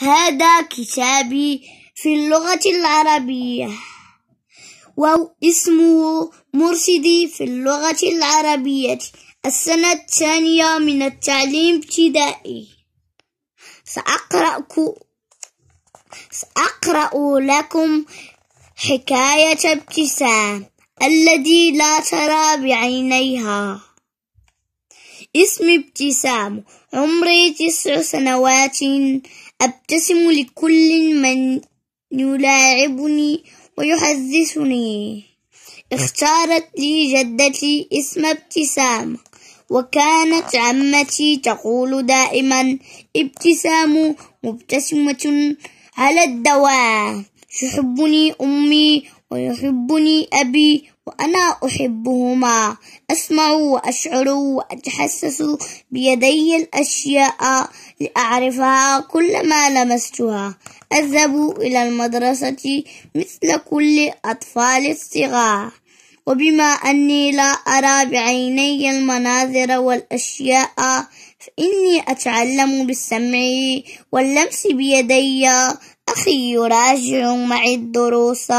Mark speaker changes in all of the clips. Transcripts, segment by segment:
Speaker 1: هذا كتابي في اللغة العربية واسمه مرشدي في اللغة العربية السنة الثانية من التعليم ابتدائي سأقرأ سأقرأ لكم حكاية ابتسام الذي لا ترى بعينيها اسمي ابتسام عمري تسع سنوات أبتسم لكل من يلاعبني ويحدثني اختارت لي جدتي اسم ابتسام وكانت عمتي تقول دائما ابتسام مبتسمة على الدوام تحبني أمي ويحبني أبي وأنا أحبهما أسمع وأشعر وأتحسس بيدي الأشياء لأعرفها كلما لمستها أذهب إلى المدرسة مثل كل أطفال الصغار وبما أني لا أرى بعيني المناظر والأشياء فإني أتعلم بالسمع واللمس بيدي أخي يراجع معي الدروس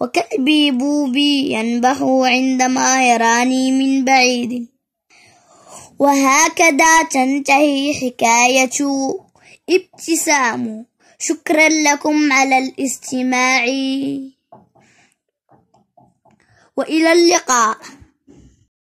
Speaker 1: وكلبي بوبي ينبح عندما يراني من بعيد وهكذا تنتهي حكاية ابتسام شكرا لكم على الاستماع وإلى اللقاء